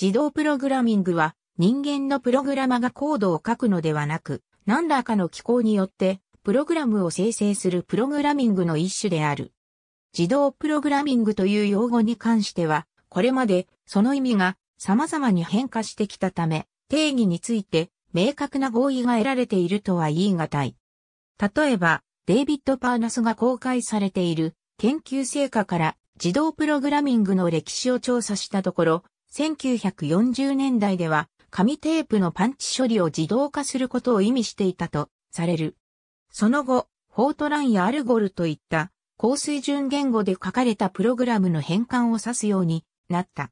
自動プログラミングは人間のプログラマがコードを書くのではなく、何らかの機構によってプログラムを生成するプログラミングの一種である。自動プログラミングという用語に関しては、これまでその意味が様々に変化してきたため、定義について明確な合意が得られているとは言い難い。例えば、デイビッド・パーナスが公開されている研究成果から自動プログラミングの歴史を調査したところ、1940年代では紙テープのパンチ処理を自動化することを意味していたとされる。その後、フォートランやアルゴルといった高水準言語で書かれたプログラムの変換を指すようになった。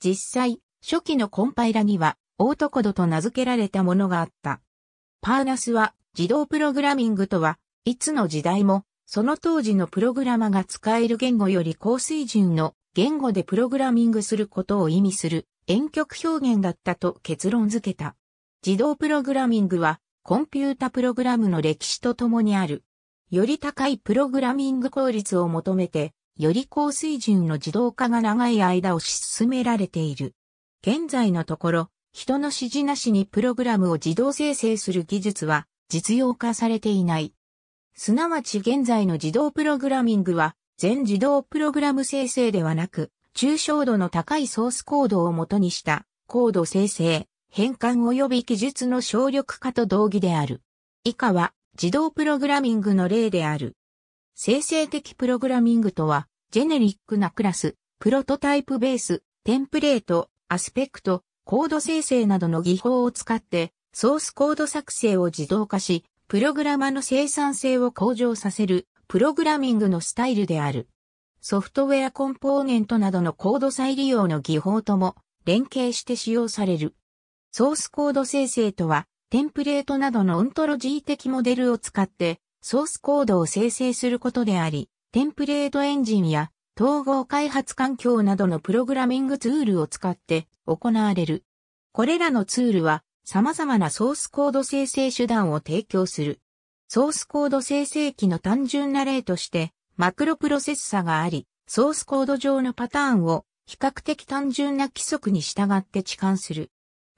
実際、初期のコンパイラにはオートコドと名付けられたものがあった。パーナスは自動プログラミングとは、いつの時代も、その当時のプログラマが使える言語より高水準の言語でプログラミングすることを意味する遠曲表現だったと結論付けた。自動プログラミングはコンピュータプログラムの歴史とともにある。より高いプログラミング効率を求めて、より高水準の自動化が長い間を進められている。現在のところ、人の指示なしにプログラムを自動生成する技術は実用化されていない。すなわち現在の自動プログラミングは全自動プログラム生成ではなく、抽象度の高いソースコードを元にしたコード生成、変換及び記述の省力化と同義である。以下は自動プログラミングの例である。生成的プログラミングとは、ジェネリックなクラス、プロトタイプベース、テンプレート、アスペクト、コード生成などの技法を使って、ソースコード作成を自動化し、プログラマの生産性を向上させるプログラミングのスタイルである。ソフトウェアコンポーネントなどのコード再利用の技法とも連携して使用される。ソースコード生成とは、テンプレートなどのオントロジー的モデルを使って、ソースコードを生成することであり、テンプレートエンジンや統合開発環境などのプログラミングツールを使って行われる。これらのツールは様々なソースコード生成手段を提供する。ソースコード生成器の単純な例として、マクロプロセッサがあり、ソースコード上のパターンを比較的単純な規則に従って置換する。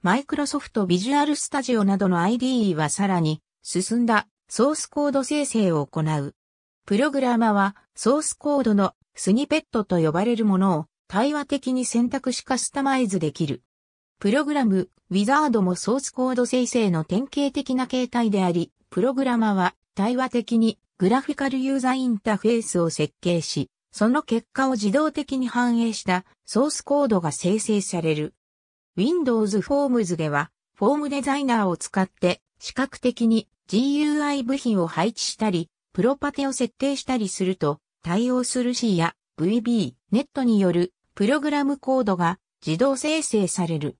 マイクロソフトビジュアルスタジオなどの IDE はさらに進んだソースコード生成を行う。プログラマはソースコードのスニペットと呼ばれるものを対話的に選択しカスタマイズできる。プログラム、ウィザードもソースコード生成の典型的な形態であり、プログラマは対話的にグラフィカルユーザーインターフェースを設計し、その結果を自動的に反映したソースコードが生成される。Windows Forms では、フォームデザイナーを使って視覚的に GUI 部品を配置したり、プロパテを設定したりすると、対応する C や VB、ネットによるプログラムコードが自動生成される。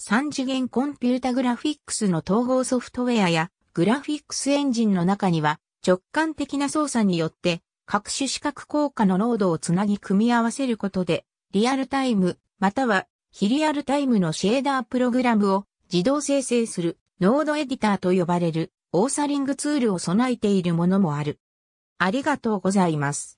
3次元コンピュータグラフィックスの統合ソフトウェアやグラフィックスエンジンの中には直感的な操作によって各種視覚効果のードをつなぎ組み合わせることでリアルタイムまたは非リアルタイムのシェーダープログラムを自動生成するノードエディターと呼ばれるオーサリングツールを備えているものもある。ありがとうございます。